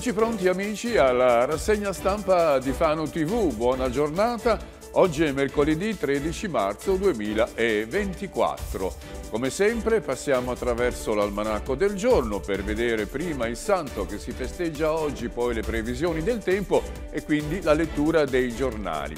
Eccoci pronti amici alla rassegna stampa di Fano TV, buona giornata, oggi è mercoledì 13 marzo 2024. Come sempre passiamo attraverso l'almanacco del giorno per vedere prima il santo che si festeggia oggi, poi le previsioni del tempo e quindi la lettura dei giornali.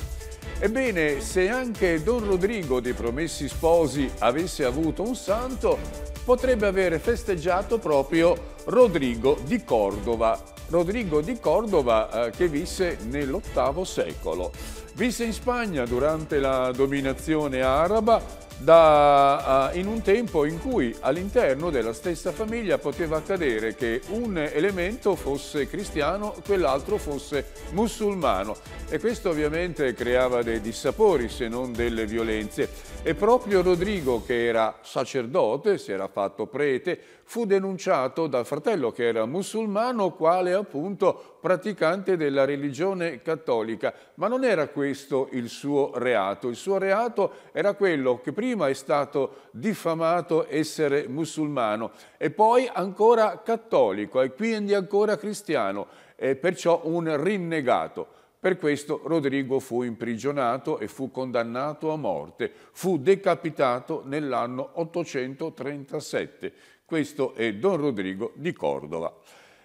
Ebbene, se anche Don Rodrigo dei Promessi Sposi avesse avuto un santo, potrebbe aver festeggiato proprio Rodrigo di Cordova, Rodrigo di Cordova eh, che visse nell'VIII secolo. Visse in Spagna durante la dominazione araba da, eh, in un tempo in cui all'interno della stessa famiglia poteva accadere che un elemento fosse cristiano, quell'altro fosse musulmano e questo ovviamente creava dei dissapori se non delle violenze. E proprio Rodrigo, che era sacerdote, si era fatto prete, fu denunciato dal fratello che era musulmano, quale appunto praticante della religione cattolica. Ma non era questo il suo reato. Il suo reato era quello che prima è stato diffamato essere musulmano e poi ancora cattolico e quindi ancora cristiano, e perciò un rinnegato. Per questo Rodrigo fu imprigionato e fu condannato a morte. Fu decapitato nell'anno 837. Questo è Don Rodrigo di Cordova.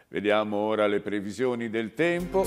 Vediamo ora le previsioni del tempo.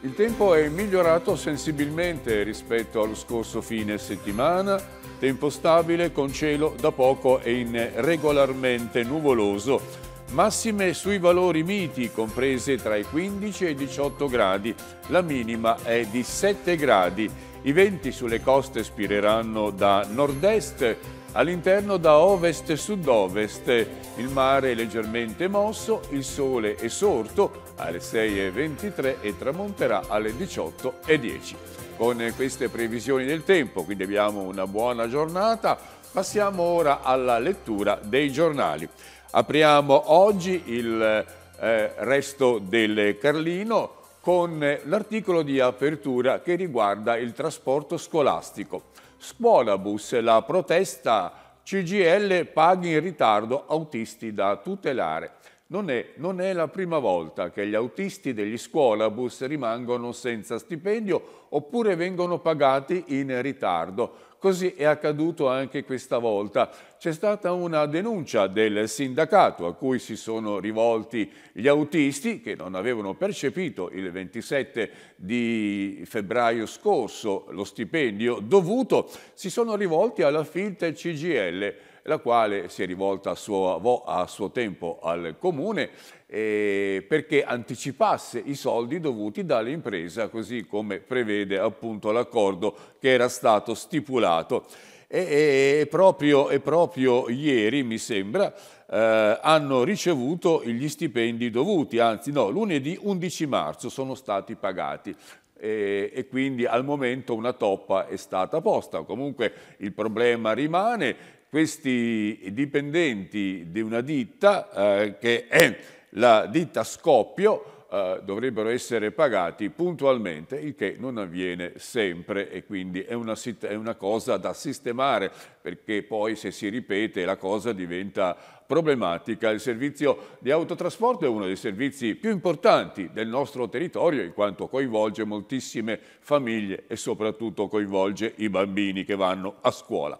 Il tempo è migliorato sensibilmente rispetto allo scorso fine settimana, tempo stabile con cielo da poco e in regolarmente nuvoloso massime sui valori miti, comprese tra i 15 e i 18 gradi, la minima è di 7 gradi. I venti sulle coste spireranno da nord-est, all'interno da ovest-sud-ovest, il mare è leggermente mosso, il sole è sorto alle 6.23 e tramonterà alle 18.10 con queste previsioni del tempo, quindi abbiamo una buona giornata. Passiamo ora alla lettura dei giornali. Apriamo oggi il eh, resto del Carlino con l'articolo di apertura che riguarda il trasporto scolastico. Scuolabus, la protesta CGL paghi in ritardo autisti da tutelare. Non è, non è, la prima volta che gli autisti degli scuolabus rimangono senza stipendio oppure vengono pagati in ritardo. Così è accaduto anche questa volta. C'è stata una denuncia del sindacato a cui si sono rivolti gli autisti che non avevano percepito il 27 di febbraio scorso lo stipendio dovuto, si sono rivolti alla Filt CGL la quale si è rivolta a suo, a suo tempo al comune eh, perché anticipasse i soldi dovuti dall'impresa, così come prevede appunto l'accordo che era stato stipulato. E, e, proprio, e proprio ieri, mi sembra, eh, hanno ricevuto gli stipendi dovuti, anzi no, lunedì 11 marzo sono stati pagati eh, e, quindi al momento una toppa è stata posta. Comunque il problema rimane questi dipendenti di una ditta, eh, che è la ditta Scoppio, eh, dovrebbero essere pagati puntualmente, il che non avviene sempre e quindi è una, è una cosa da sistemare, perché poi se si ripete la cosa diventa problematica. Il servizio di autotrasporto è uno dei servizi più importanti del nostro territorio in quanto coinvolge moltissime famiglie e soprattutto coinvolge i bambini che vanno a scuola.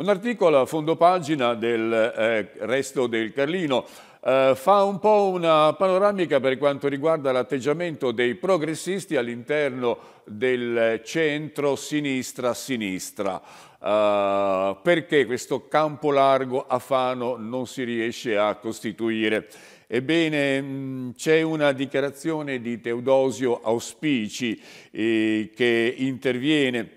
Un articolo a fondo pagina del eh, Resto del Carlino eh, fa un po' una panoramica per quanto riguarda l'atteggiamento dei progressisti all'interno del centro-sinistra-sinistra. Eh, perché questo campo largo a Fano non si riesce a costituire? Ebbene, c'è una dichiarazione di Teodosio Auspici eh, che interviene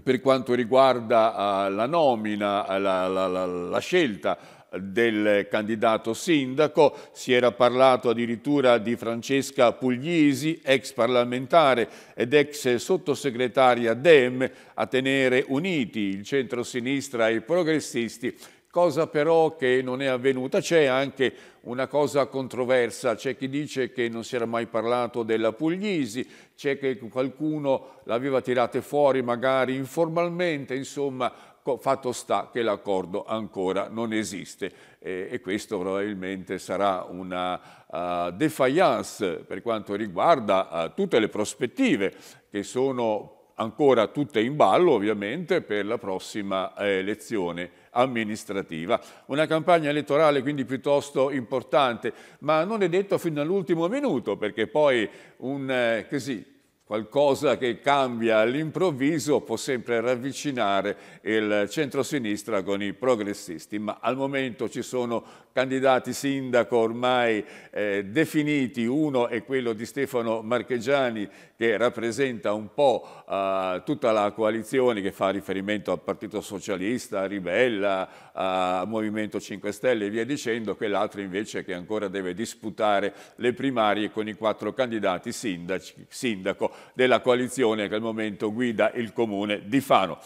per quanto riguarda eh, la nomina, eh, la, la, la, la scelta del candidato sindaco, si era parlato addirittura di Francesca Puglisi, ex parlamentare ed ex sottosegretaria DEM, a tenere uniti il centro-sinistra e i progressisti cosa però che non è avvenuta. C'è anche una cosa controversa, c'è chi dice che non si era mai parlato della Puglisi, c'è che qualcuno l'aveva tirata fuori magari informalmente, insomma fatto sta che l'accordo ancora non esiste e questo probabilmente sarà una uh, ah, defiance per quanto riguarda uh, tutte le prospettive che sono ancora tutte in ballo ovviamente per la prossima uh, elezione amministrativa. Una campagna elettorale quindi piuttosto importante, ma non è detto fino all'ultimo minuto, perché poi un, eh, così, qualcosa che cambia all'improvviso può sempre ravvicinare il centrosinistra con i progressisti, ma al momento ci sono candidati sindaco ormai eh, definiti, uno è quello di Stefano Marchegiani che rappresenta un po' eh, tutta la coalizione che fa riferimento al Partito Socialista, a Ribella, a Movimento 5 Stelle e via dicendo, quell'altro invece che ancora deve disputare le primarie con i quattro candidati sindaci, sindaco della coalizione che al momento guida il comune di Fano.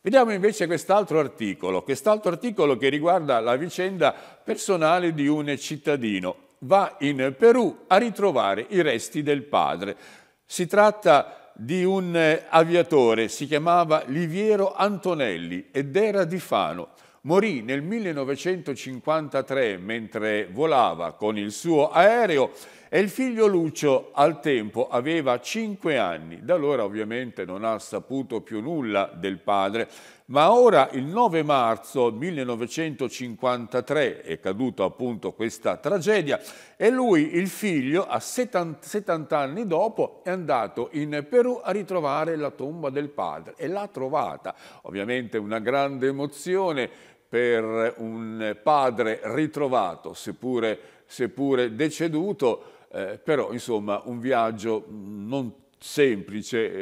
Vediamo invece quest'altro articolo, quest'altro articolo che riguarda la vicenda personale di un cittadino. Va in Perù a ritrovare i resti del padre. Si tratta di un aviatore, si chiamava Liviero Antonelli ed era di Fano. Morì nel 1953 mentre volava con il suo aereo e il figlio Lucio al tempo aveva cinque anni, da allora ovviamente non ha saputo più nulla del padre, ma ora il 9 marzo 1953 è caduta appunto questa tragedia e lui, il figlio, a 70 anni dopo è andato in Perù a ritrovare la tomba del padre e l'ha trovata. Ovviamente una grande emozione per un padre ritrovato, seppure, seppure deceduto, eh, però insomma un viaggio mm, non semplice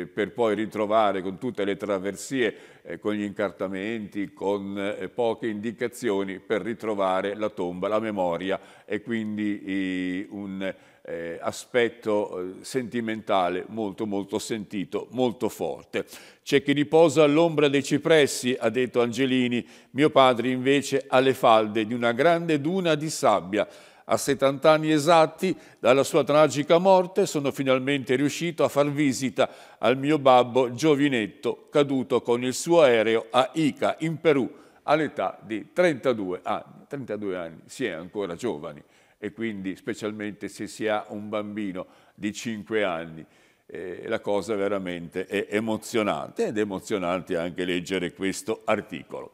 eh, per poi ritrovare con tutte le traversie, eh, con gli incartamenti, con eh, poche indicazioni per ritrovare la tomba, la memoria e quindi un eh, aspetto eh, sentimentale molto molto sentito, molto forte. C'è chi riposa all'ombra dei cipressi, ha detto Angelini, mio padre invece alle falde di una grande duna di sabbia a 70 anni esatti dalla sua tragica morte sono finalmente riuscito a far visita al mio babbo giovinetto caduto con il suo aereo a Ica in Perù all'età di 32 anni. 32 anni si è ancora giovani e quindi specialmente se si ha un bambino di 5 anni eh, la cosa veramente è emozionante ed è emozionante anche leggere questo articolo.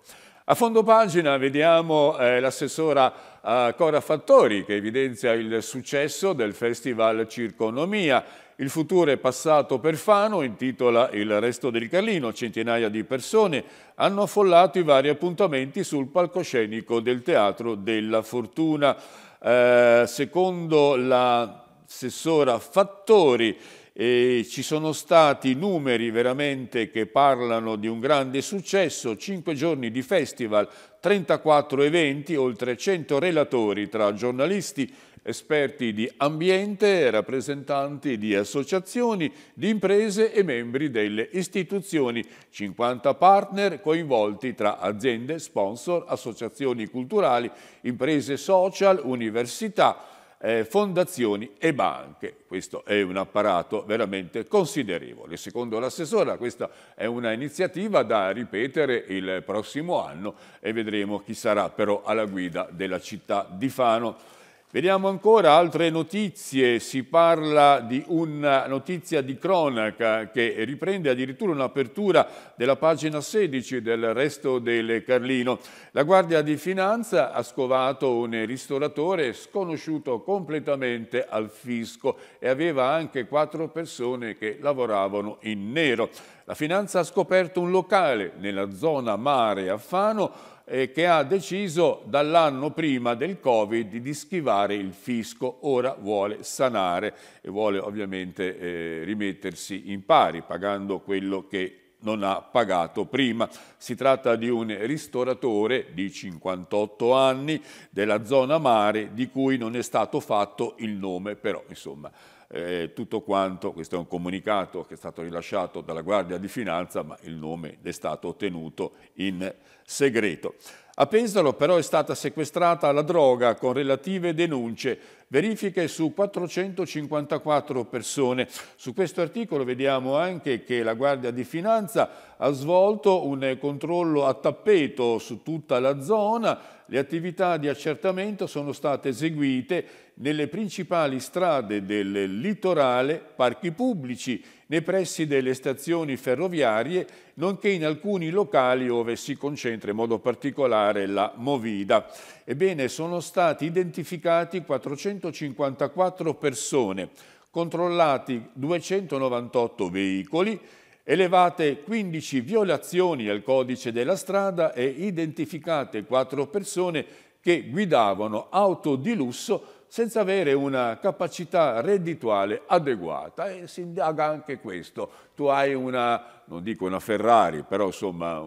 A fondo pagina vediamo eh, l'assessora eh, Cora Fattori che evidenzia il successo del Festival Circonomia. Il futuro è passato per Fano, intitola Il resto del Carlino. Centinaia di persone hanno affollato i vari appuntamenti sul palcoscenico del Teatro della Fortuna. Eh, secondo l'assessora Fattori, e ci sono stati numeri veramente che parlano di un grande successo, 5 giorni di festival, 34 eventi, oltre 100 relatori tra giornalisti, esperti di ambiente, rappresentanti di associazioni, di imprese e membri delle istituzioni, 50 partner coinvolti tra aziende, sponsor, associazioni culturali, imprese social, università, eh, fondazioni e banche. Questo è un apparato veramente considerevole. Secondo l'assessora questa è una iniziativa da ripetere il prossimo anno e vedremo chi sarà però alla guida della città di Fano. Vediamo ancora altre notizie, si parla di una notizia di cronaca che riprende addirittura un'apertura della pagina 16 del resto del Carlino. La Guardia di Finanza ha scovato un ristoratore sconosciuto completamente al fisco e aveva anche quattro persone che lavoravano in nero. La Finanza ha scoperto un locale nella zona mare a Fano eh, che ha deciso dall'anno prima del Covid di schivare il fisco, ora vuole sanare e vuole ovviamente eh, rimettersi in pari pagando quello che non ha pagato prima. Si tratta di un ristoratore di 58 anni della zona mare di cui non è stato fatto il nome, però insomma eh, tutto quanto, questo è un comunicato che è stato rilasciato dalla Guardia di Finanza, ma il nome è stato ottenuto in segreto. A Pesaro però è stata sequestrata la droga con relative denunce, verifiche su 454 persone. Su questo articolo vediamo anche che la Guardia di Finanza ha svolto un controllo a tappeto su tutta la zona. Le attività di accertamento sono state eseguite nelle principali strade del litorale, parchi pubblici nei pressi delle stazioni ferroviarie, nonché in alcuni locali dove si concentra in modo particolare la Movida. Ebbene, sono stati identificati 454 persone, controllati 298 veicoli, elevate 15 violazioni al codice della strada e identificate 4 persone che guidavano auto di lusso senza avere una capacità reddituale adeguata e si indaga anche questo. Tu hai una, non dico una Ferrari, però insomma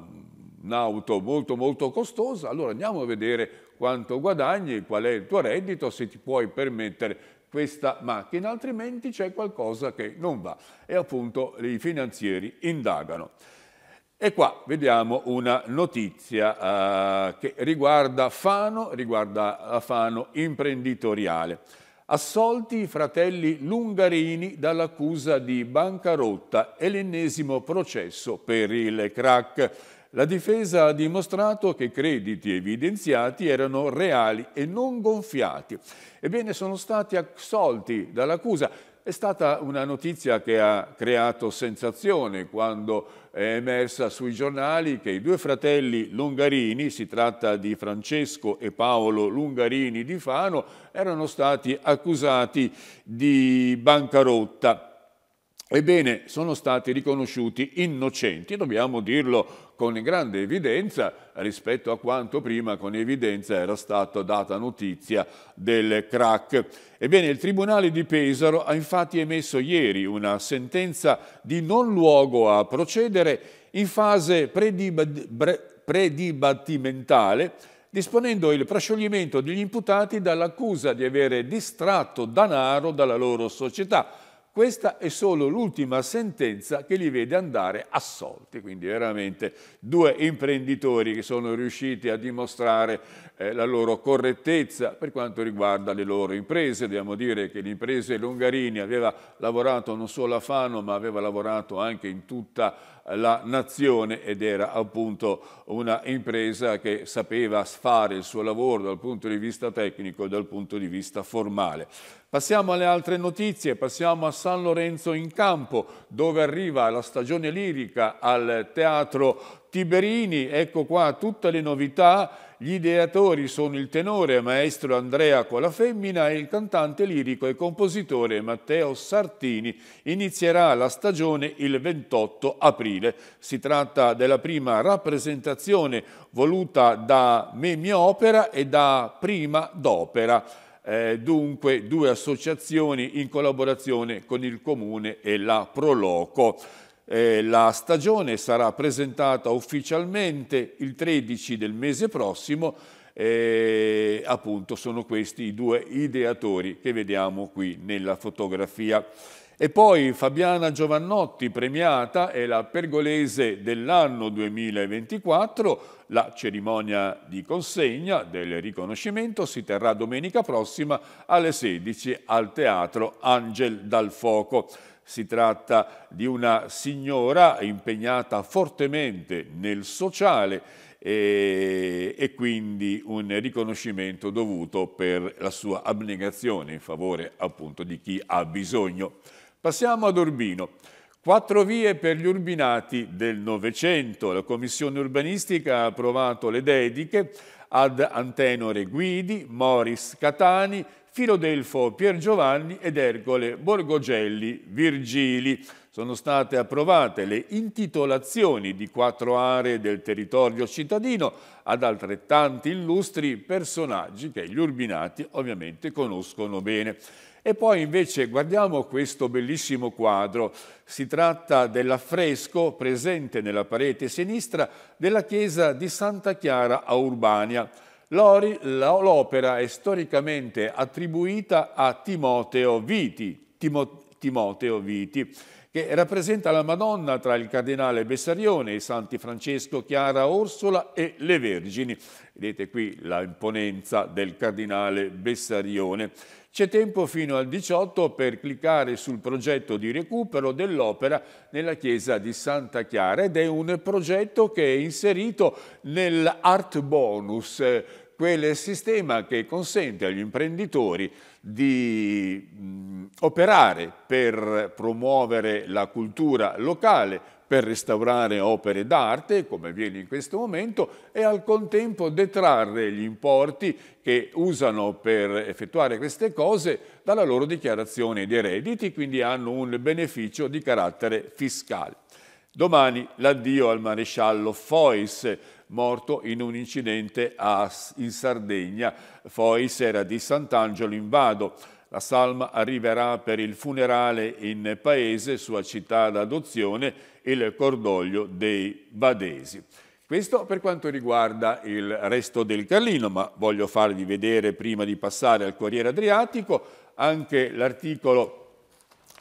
un'auto molto molto costosa, allora andiamo a vedere quanto guadagni, qual è il tuo reddito, se ti puoi permettere questa macchina, altrimenti c'è qualcosa che non va. E appunto i finanzieri indagano. E qua vediamo una notizia eh, che riguarda Fano, riguarda eh, Fano imprenditoriale. Assolti i fratelli Lungarini dall'accusa di bancarotta e l'ennesimo processo per il crack. La difesa ha dimostrato che i crediti evidenziati erano reali e non gonfiati. Ebbene, sono stati assolti dall'accusa è stata una notizia che ha creato sensazione quando è emersa sui giornali che i due fratelli Lungarini, si tratta di Francesco e Paolo Lungarini di Fano, erano stati accusati di bancarotta. Ebbene, sono stati riconosciuti innocenti, dobbiamo dirlo con grande evidenza rispetto a quanto prima con evidenza era stata data notizia del crack. Ebbene, il Tribunale di Pesaro ha infatti emesso ieri una sentenza di non luogo a procedere in fase predibattimentale disponendo il proscioglimento degli imputati dall'accusa di avere distratto danaro dalla loro società questa è solo l'ultima sentenza che li vede andare assolti, quindi veramente due imprenditori che sono riusciti a dimostrare eh, la loro correttezza per quanto riguarda le loro imprese. Dobbiamo dire che l'impresa Longarini aveva lavorato non solo a Fano ma aveva lavorato anche in tutta la nazione ed era appunto una impresa che sapeva fare il suo lavoro dal punto di vista tecnico e dal punto di vista formale. Passiamo alle altre notizie, passiamo a San Lorenzo in Campo, dove arriva la stagione lirica al Teatro Tiberini. Ecco qua tutte le novità gli ideatori sono il tenore maestro Andrea Colafemmina e il cantante lirico e compositore Matteo Sartini. Inizierà la stagione il 28 aprile. Si tratta della prima rappresentazione voluta da Me Opera e da Prima d'Opera. Eh, dunque due associazioni in collaborazione con il Comune e la Proloco. Eh, la stagione sarà presentata ufficialmente il 13 del mese prossimo eh, appunto sono questi i due ideatori che vediamo qui nella fotografia. E poi Fabiana Giovannotti, premiata, è la pergolese dell'anno 2024. La cerimonia di consegna del riconoscimento si terrà domenica prossima alle 16 al Teatro Angel dal Foco. Si tratta di una signora impegnata fortemente nel sociale e, e, quindi un riconoscimento dovuto per la sua abnegazione in favore appunto di chi ha bisogno. Passiamo ad Urbino. Quattro vie per gli urbinati del Novecento. La Commissione Urbanistica ha approvato le dediche ad Antenore Guidi, Moris Catani, Filodelfo Piergiovanni ed Ercole Borgogelli Virgili. Sono state approvate le intitolazioni di quattro aree del territorio cittadino ad altrettanti illustri personaggi che gli urbinati ovviamente conoscono bene. E poi invece guardiamo questo bellissimo quadro. Si tratta dell'affresco presente nella parete sinistra della chiesa di Santa Chiara a Urbania Lori, l'opera è storicamente attribuita a Timoteo Viti, Timo, Timoteo Viti che rappresenta la Madonna tra il cardinale Bessarione, i santi Francesco, Chiara Orsola e le Vergini. Vedete qui la imponenza del cardinale Bessarione. C'è tempo fino al 18 per cliccare sul progetto di recupero dell'opera nella chiesa di Santa Chiara ed è un progetto che è inserito nell'Art Bonus, quello è il sistema che consente agli imprenditori di mh, operare per promuovere la cultura locale, per restaurare opere d'arte, come avviene in questo momento, e al contempo detrarre gli importi che usano per effettuare queste cose dalla loro dichiarazione di redditi, quindi hanno un beneficio di carattere fiscale. Domani l'addio al maresciallo Fois, morto in un incidente a, in Sardegna. Fois era di Sant'Angelo in Vado. La salma arriverà per il funerale in paese, sua città d'adozione, il cordoglio dei Vadesi. Questo per quanto riguarda il resto del Carlino, ma voglio farvi vedere prima di passare al Corriere Adriatico anche l'articolo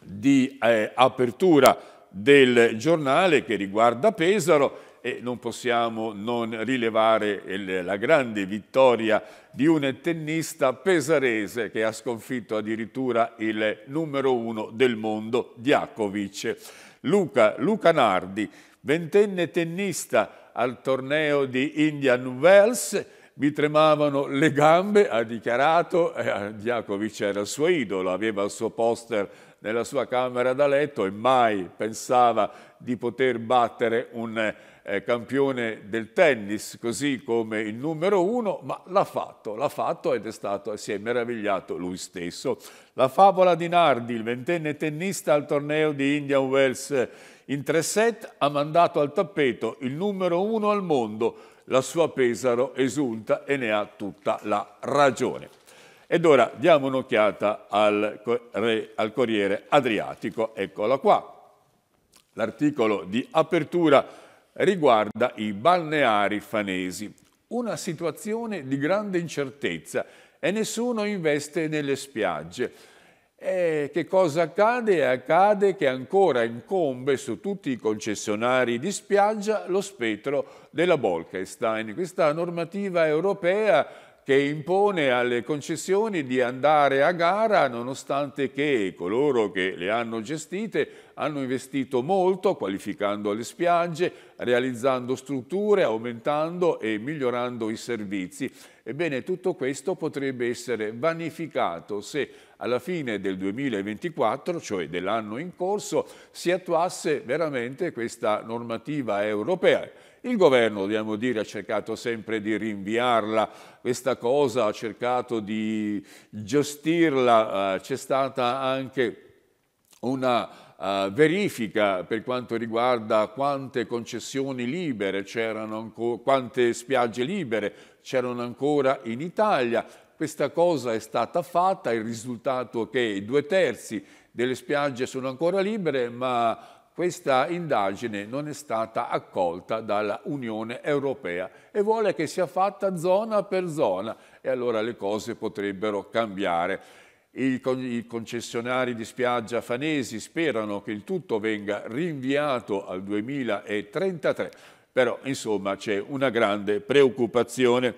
di eh, apertura del giornale che riguarda Pesaro e non possiamo non rilevare la grande vittoria di un tennista pesarese che ha sconfitto addirittura il numero uno del mondo, Djakovic. Luca, Luca Nardi, ventenne tennista al torneo di Indian Wells, mi tremavano le gambe, ha dichiarato, eh, Djakovic era il suo idolo, aveva il suo poster nella sua camera da letto e mai pensava di poter battere un eh, campione del tennis così come il numero uno, ma l'ha fatto, l'ha fatto ed è stato, si è meravigliato lui stesso. La favola di Nardi, il ventenne tennista al torneo di Indian Wells in tre set, ha mandato al tappeto il numero uno al mondo, la sua Pesaro esulta e ne ha tutta la ragione. Ed ora diamo un'occhiata al, al Corriere Adriatico, eccola qua. L'articolo di apertura riguarda i balneari fanesi, una situazione di grande incertezza e nessuno investe nelle spiagge. E che cosa accade? Accade che ancora incombe su tutti i concessionari di spiaggia lo spettro della Bolkestein. Questa normativa europea che impone alle concessioni di andare a gara nonostante che coloro che le hanno gestite hanno investito molto qualificando le spiagge, realizzando strutture, aumentando e migliorando i servizi. Ebbene, tutto questo potrebbe essere vanificato se alla fine del 2024, cioè dell'anno in corso, si attuasse veramente questa normativa europea il governo, dobbiamo dire, ha cercato sempre di rinviarla, questa cosa ha cercato di gestirla, eh, c'è stata anche una Uh, verifica per quanto riguarda quante concessioni libere c'erano ancora, quante spiagge libere c'erano ancora in Italia. Questa cosa è stata fatta, il risultato è che i due terzi delle spiagge sono ancora libere, ma questa indagine non è stata accolta dall'Unione Europea e vuole che sia fatta zona per zona e allora le cose potrebbero cambiare. I concessionari di spiaggia fanesi sperano che il tutto venga rinviato al 2033, però insomma c'è una grande preoccupazione.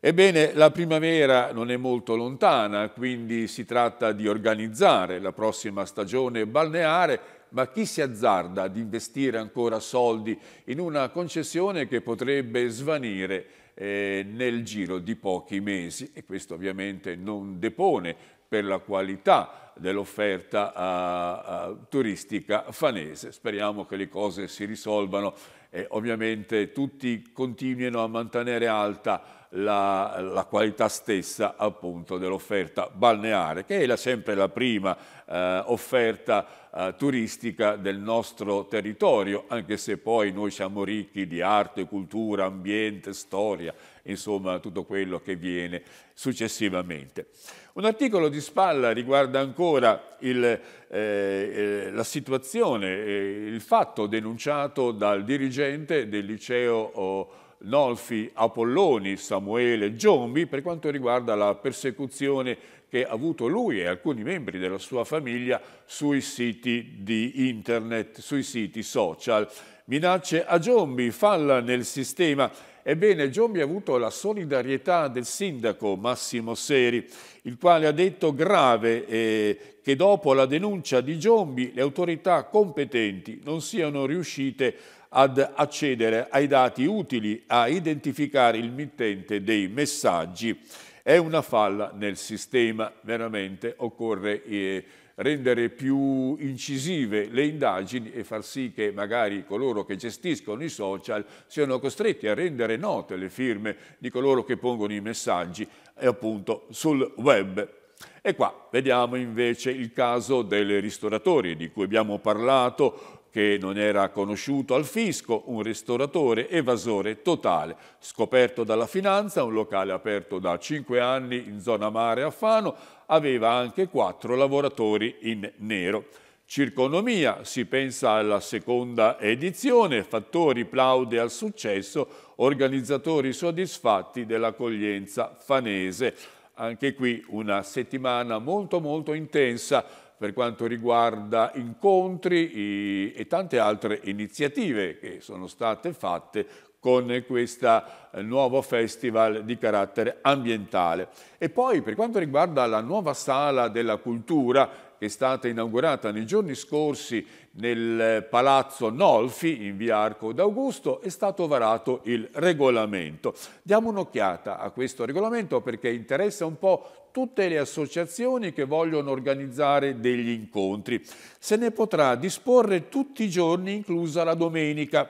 Ebbene, la primavera non è molto lontana, quindi si tratta di organizzare la prossima stagione balneare ma chi si azzarda ad investire ancora soldi in una concessione che potrebbe svanire eh, nel giro di pochi mesi e questo ovviamente non depone per la qualità dell'offerta ah, ah, turistica fanese. Speriamo che le cose si risolvano eh, ovviamente tutti continuino a mantenere alta la, la qualità stessa appunto dell'offerta balneare, che è la, sempre la prima eh, offerta eh, turistica del nostro territorio, anche se poi noi siamo ricchi di arte, cultura, ambiente, storia insomma tutto quello che viene successivamente. Un articolo di spalla riguarda ancora il, eh, eh la situazione, eh, il fatto denunciato dal dirigente del liceo eh, Nolfi Apolloni Samuele Giombi per quanto riguarda la persecuzione che ha avuto lui e alcuni membri della sua famiglia sui siti di internet, sui siti social. Minacce a Giombi, falla nel sistema Ebbene, Giombi ha avuto la solidarietà del sindaco Massimo Seri, il quale ha detto grave eh, che dopo la denuncia di Giombi le autorità competenti non siano riuscite ad accedere ai dati utili a identificare il mittente dei messaggi. È una falla nel sistema, veramente occorre... Eh, rendere più incisive le indagini e far sì che magari coloro che gestiscono i social siano costretti a rendere note le firme di coloro che pongono i messaggi eh, appunto sul web. E qua vediamo invece il caso dei ristoratori di cui abbiamo parlato che non era conosciuto al fisco, un ristoratore evasore totale, scoperto dalla finanza, un locale aperto da 5 anni in zona mare a Fano, aveva anche 4 lavoratori in nero. Circonomia, si pensa alla seconda edizione, fattori plaude al successo, organizzatori soddisfatti dell'accoglienza fanese. Anche qui una settimana molto molto intensa, per quanto riguarda incontri e tante altre iniziative che sono state fatte con questo eh, nuovo festival di carattere ambientale. E poi per quanto riguarda la nuova sala della cultura che è stata inaugurata nei giorni scorsi nel eh, palazzo Nolfi in via Arco d'Augusto è stato varato il regolamento. Diamo un'occhiata a questo regolamento perché interessa un po' tutte le associazioni che vogliono organizzare degli incontri. Se ne potrà disporre tutti i giorni, inclusa la domenica,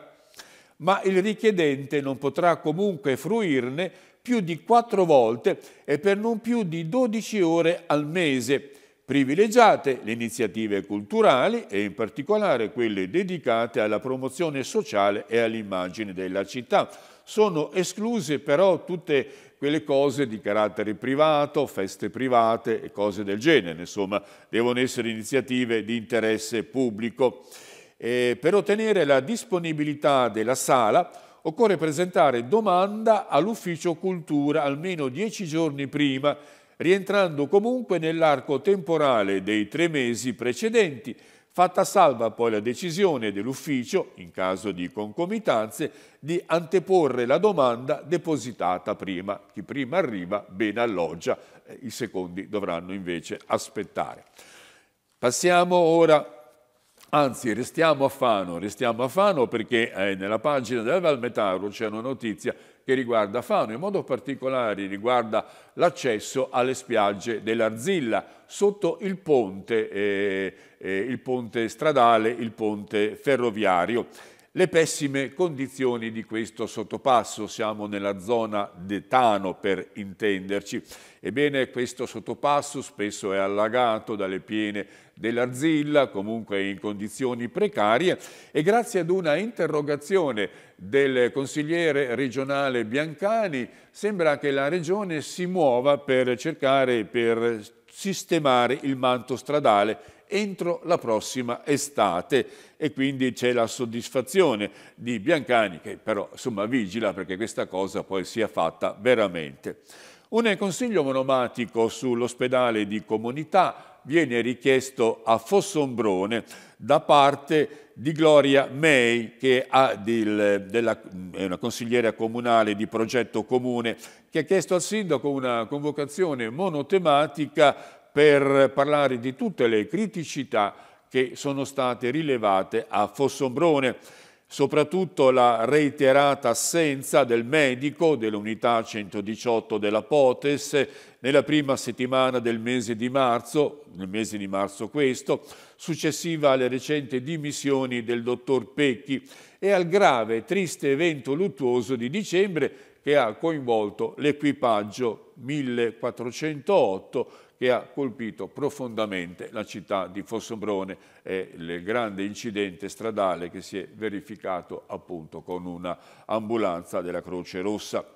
ma il richiedente non potrà comunque fruirne più di quattro volte e per non più di 12 ore al mese privilegiate le iniziative culturali e in particolare quelle dedicate alla promozione sociale e all'immagine della città. Sono escluse però tutte quelle cose di carattere privato, feste private e cose del genere, insomma devono essere iniziative di interesse pubblico. E per ottenere la disponibilità della sala occorre presentare domanda all'ufficio cultura almeno dieci giorni prima rientrando comunque nell'arco temporale dei tre mesi precedenti, fatta salva poi la decisione dell'ufficio, in caso di concomitanze, di anteporre la domanda depositata prima. Chi prima arriva bene alloggia, eh, i secondi dovranno invece aspettare. Passiamo ora Anzi, restiamo a Fano, restiamo a Fano perché eh, nella pagina del Valmetaro c'è una notizia che riguarda Fano, in modo particolare riguarda l'accesso alle spiagge dell'Arzilla sotto il ponte, eh, eh, il ponte stradale, il ponte ferroviario le pessime condizioni di questo sottopasso, siamo nella zona d'Etano per intenderci. Ebbene questo sottopasso spesso è allagato dalle piene dell'Arzilla, comunque in condizioni precarie, e grazie ad una interrogazione del consigliere regionale Biancani sembra che la regione si muova per cercare, per sistemare il manto stradale entro la prossima estate e quindi c'è la soddisfazione di Biancani che però insomma vigila perché questa cosa poi sia fatta veramente. Un consiglio monomatico sull'ospedale di comunità viene richiesto a Fossombrone da parte di Gloria May, che del, della, è una consigliera comunale di progetto comune, che ha chiesto al sindaco una convocazione monotematica per parlare di tutte le criticità che sono state rilevate a Fossombrone soprattutto la reiterata assenza del medico dell'unità 118 della Potes nella prima settimana del mese di marzo, nel mese di marzo questo, successiva alle recenti dimissioni del dottor Pecchi e al grave e triste evento luttuoso di dicembre che ha coinvolto l'equipaggio 1408 che ha colpito profondamente la città di Fossombrone e il grande incidente stradale che si è verificato appunto con un'ambulanza della Croce Rossa.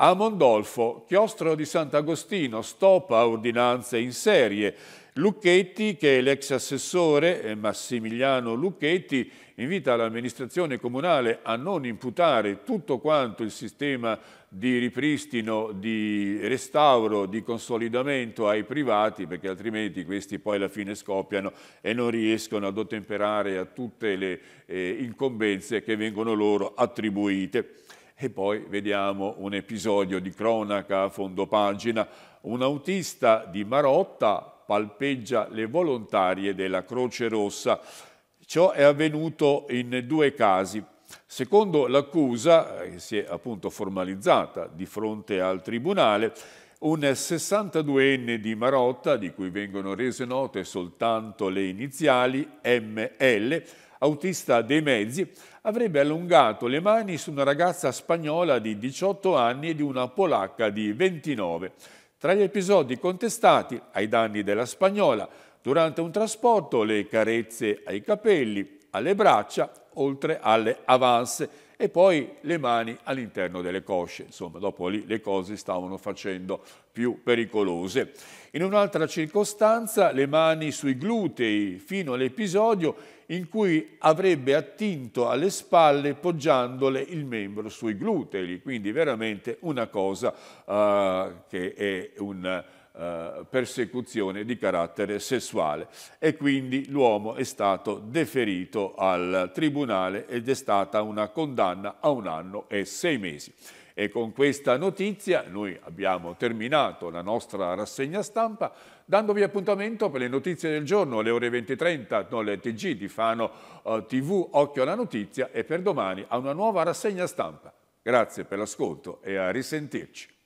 A Mondolfo, chiostro di Sant'Agostino, stop a ordinanze in serie. Lucchetti, che è l'ex assessore eh, Massimiliano Lucchetti, invita l'amministrazione comunale a non imputare tutto quanto il sistema di ripristino, di restauro, di consolidamento ai privati perché altrimenti questi poi alla fine scoppiano e non riescono ad ottemperare a tutte le eh, incombenze che vengono loro attribuite. E poi vediamo un episodio di cronaca a fondo pagina. Un autista di Marotta palpeggia le volontarie della Croce Rossa. Ciò è avvenuto in due casi. Secondo l'accusa, eh, che si è appunto formalizzata di fronte al Tribunale, un 62enne di Marotta, di cui vengono rese note soltanto le iniziali, ML, autista dei mezzi, avrebbe allungato le mani su una ragazza spagnola di 18 anni e di una polacca di 29. Tra gli episodi contestati, ai danni della spagnola, Durante un trasporto le carezze ai capelli, alle braccia, oltre alle avance e poi le mani all'interno delle cosce. Insomma, dopo lì le cose stavano facendo più pericolose. In un'altra circostanza le mani sui glutei fino all'episodio in cui avrebbe attinto alle spalle poggiandole il membro sui glutei, quindi veramente una cosa uh, che è un eh, persecuzione di carattere sessuale e quindi l'uomo è stato deferito al tribunale ed è stata una condanna a un anno e sei mesi. E con questa notizia noi abbiamo terminato la nostra rassegna stampa dandovi appuntamento per le notizie del giorno alle ore 20.30 con le TG di Fano eh, TV Occhio alla Notizia e per domani a una nuova rassegna stampa. Grazie per l'ascolto e a risentirci.